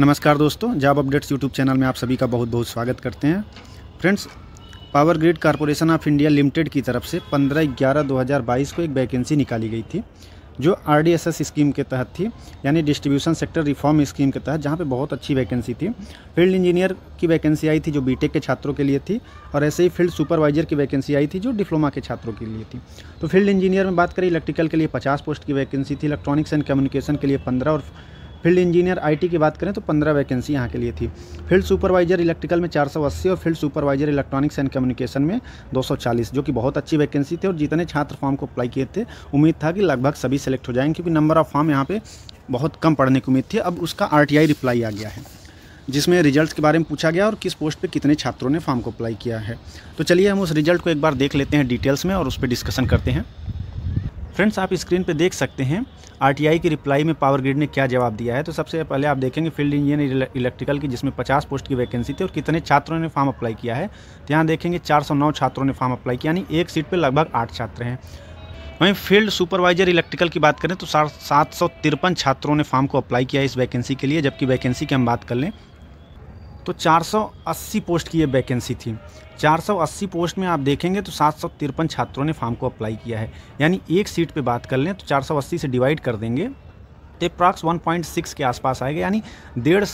नमस्कार दोस्तों job updates YouTube channel में आप सभी का बहुत बहुत स्वागत करते हैं friends Power Grid Corporation of India Limited की तरफ से 15 ग्यारह 2022 को एक वैकेंसी निकाली गई थी जो आर स्कीम के तहत थी यानी डिस्ट्रीब्यूशन सेक्टर रिफॉर्म स्कीम के तहत जहाँ पे बहुत अच्छी वैकेंसी थी फील्ड इंजीनियर की वैकेंसी आई थी जो बीटेक के छात्रों के लिए थी और ऐसे ही फील्ड सुपरवाइजर की वैकेंसी आई थी जो डिप्लोमा के छात्रों के लिए थी तो फील्ड इंजीनियर में बात करें इलेक्ट्रिकल के लिए पचास पोस्ट की वैकेंसी थी इलेक्ट्रॉनिक्स एंड कम्युनिकेशन के लिए पंद्रह और फील्ड इंजीनियर आईटी की बात करें तो पंद्रह वैकेंसी यहाँ के लिए थी फील्ड सुपरवाइजर इलेक्ट्रिकल में चार और field supervisor electronics and communication में 240 जो कि बहुत अच्छी वैकेंसी थी और जितने छात्र फॉर्म को अप्लाई किए थे उम्मीद था कि लगभग सभी सेलेक्ट हो जाएंगे क्योंकि नंबर ऑफ़ फॉर्म यहाँ पर बहुत कम पढ़ने की उम्मीद थी अब उसका आर रिप्लाई आ गया है जिसमें रिजल्ट्स के बारे में पूछा गया और किस पोस्ट पे कितने छात्रों ने फॉर्म को अप्लाई किया है तो चलिए हम उस रिजल्ट को एक बार देख लेते हैं डिटेल्स में और उस पर डिस्कशन करते हैं फ्रेंड्स आप स्क्रीन पे देख सकते हैं आरटीआई की रिप्लाई में पावर ग्रिड ने क्या जवाब दिया है तो सबसे पहले आप देखेंगे फील्ड इंजीनियर इलेक्ट्रिकल की जिसमें 50 पोस्ट की वैकेंसी थी और कितने छात्रों ने फॉर्म अप्लाई किया है तो यहाँ देखेंगे 409 छात्रों ने फॉर्म अप्लाई किया यानी एक सीट पर लगभग आठ छात्र हैं वहीं फील्ड सुपरवाइजर इलेक्ट्रिकल की बात करें तो सात छात्रों ने फॉर्म को अप्लाई किया इस वैकेंसी के लिए जबकि वैकेंसी की हम बात कर लें तो 480 पोस्ट की ये वैकेंसी थी 480 पोस्ट में आप देखेंगे तो सात छात्रों ने फॉर्म को अप्लाई किया है यानी एक सीट पे बात कर लें तो 480 से डिवाइड कर देंगे तो प्राक्स 1.6 के आसपास आएगा यानी डेढ़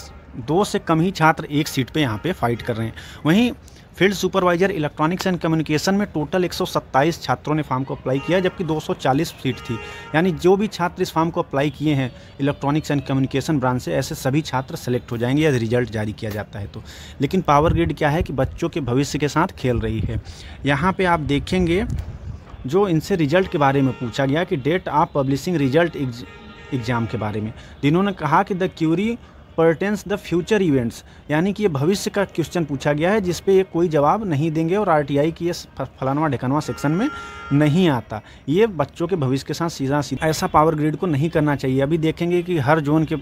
दो से कम ही छात्र एक सीट पे यहाँ पे फाइट कर रहे हैं वहीं field supervisor electronics and communication में टोटल 127 छात्रों ने फॉर्म को अप्लाई किया जबकि 240 सीट थी यानी जो भी छात्र इस फॉर्म को अप्लाई किए हैं इलेक्ट्रॉनिक्स एंड कम्युनिकेशन ब्रांच से ऐसे सभी छात्र सेलेक्ट हो जाएंगे या रिजल्ट जारी किया जाता है तो लेकिन पावर ग्रिड क्या है कि बच्चों के भविष्य के साथ खेल रही है यहाँ पर आप देखेंगे जो इनसे रिजल्ट के बारे में पूछा गया कि date of publishing result exam के बारे में जिन्होंने तो कहा कि the query pertains the future events यानी कि ये भविष्य का क्वेश्चन पूछा गया है जिस पे ये कोई जवाब नहीं देंगे और आरटीआई की ये फलानवा ढिकनवा सेक्शन में नहीं आता ये बच्चों के भविष्य के साथ सीधा सीधा ऐसा पावर ग्रिड को नहीं करना चाहिए अभी देखेंगे कि हर जोन के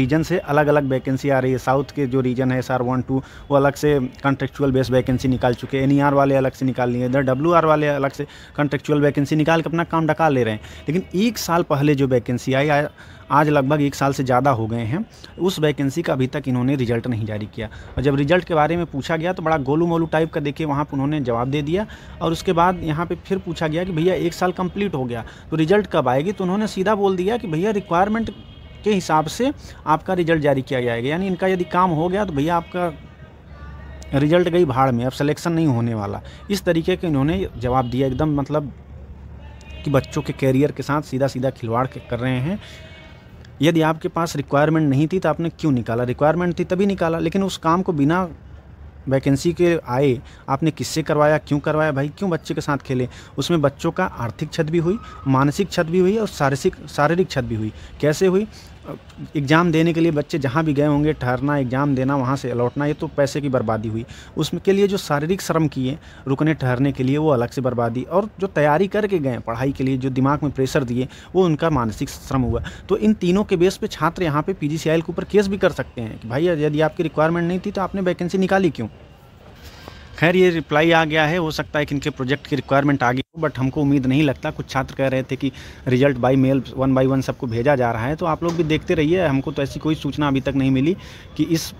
रीजन से अलग अलग वैकेंसी आ रही है साउथ के जो रीजन है एस आर वन टू वो अलग से कंट्रेक्चुअल बेस वैकेंसी निकाल चुके हैं एन e वाले अलग से निकाल लिए इधर डब्ल्यू आर वाले अलग से कंट्रेक्चुअल वैकेंसी निकाल के अपना काम डका ले रहे हैं लेकिन एक साल पहले जो वैकेंसी आई आज लगभग एक साल से ज़्यादा हो गए हैं उस वैकेंसी का अभी तक इन्होंने रिजल्ट नहीं जारी किया और जब रिजल्ट के बारे में पूछा गया तो बड़ा गोलू मोलू टाइप का देखे वहाँ पर उन्होंने जवाब दे दिया और उसके बाद यहाँ पर फिर पूछा गया कि भैया एक साल कम्प्लीट हो गया तो रिजल्ट कब आएगी तो उन्होंने सीधा बोल दिया कि भैया रिक्वायरमेंट के हिसाब से आपका रिजल्ट जारी किया जाएगा यानी इनका यदि काम हो गया तो भैया आपका रिजल्ट गई भाड़ में अब सिलेक्शन नहीं होने वाला इस तरीके के इन्होंने जवाब दिया एकदम मतलब कि बच्चों के कैरियर के साथ सीधा सीधा खिलवाड़ कर रहे हैं यदि आपके पास रिक्वायरमेंट नहीं थी तो आपने क्यों निकाला रिक्वायरमेंट थी तभी निकाला लेकिन उस काम को बिना वैकेंसी के आए आपने किससे करवाया क्यों करवाया भाई क्यों बच्चे के साथ खेले उसमें बच्चों का आर्थिक क्षत भी हुई मानसिक क्षत भी हुई और शारीरिक शारीरिक क्षत भी हुई कैसे हुई एग्ज़ाम देने के लिए बच्चे जहाँ भी गए होंगे ठहरना एग्ज़ाम देना वहाँ से लौटना ये तो पैसे की बर्बादी हुई उसमें के लिए जो शारीरिक श्रम किए रुकने ठहरने के लिए वो अलग से बर्बादी और जो तैयारी करके गए पढ़ाई के लिए जो दिमाग में प्रेशर दिए वो उनका मानसिक श्रम हुआ तो इन तीनों के बेस पर छात्र यहाँ पर पी के ऊपर केस भी कर सकते हैं कि भाई यदि आपकी रिक्वायरमेंट नहीं थी तो आपने वैकेंसी निकाली क्यों खैर ये रिप्लाई आ गया है हो सकता है कि इनके प्रोजेक्ट की रिक्वायरमेंट आ गई हो बट हमको उम्मीद नहीं लगता कुछ छात्र कह रहे थे कि result by mail one by one सबको भेजा जा रहा है तो आप लोग भी देखते रहिए हमको तो ऐसी कोई सूचना अभी तक नहीं मिली कि इस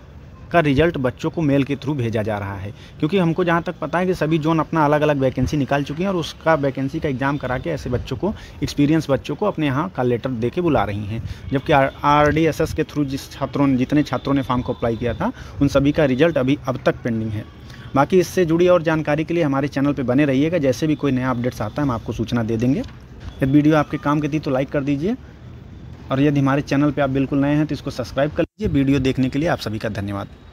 का रिजल्ट बच्चों को मेल के थ्रू भेजा जा रहा है क्योंकि हमको जहाँ तक पता है कि सभी जोन अपना अलग अलग वैकेंसी निकाल चुकी हैं और उसका वैकेंसी का एग्ज़ाम करा के ऐसे बच्चों को एक्सपीरियंस बच्चों को अपने यहाँ का लेटर दे के बुला रही हैं जबकि आर डी एस एस के थ्रू जिस छात्रों ने जितने छात्रों ने फॉर्म को अप्लाई किया था उन सभी का रिजल्ट अभी अब तक पेंडिंग है बाकी इससे जुड़ी और जानकारी के लिए हमारे चैनल पर बने रहिएगा जैसे भी कोई नया अपडेट्स आता है हम आपको सूचना दे देंगे यदि वीडियो आपके काम की थी तो लाइक कर दीजिए और यदि हमारे चैनल पर आप बिल्कुल नए हैं तो इसको सब्सक्राइब कर लीजिए वीडियो देखने के लिए आप सभी का धन्यवाद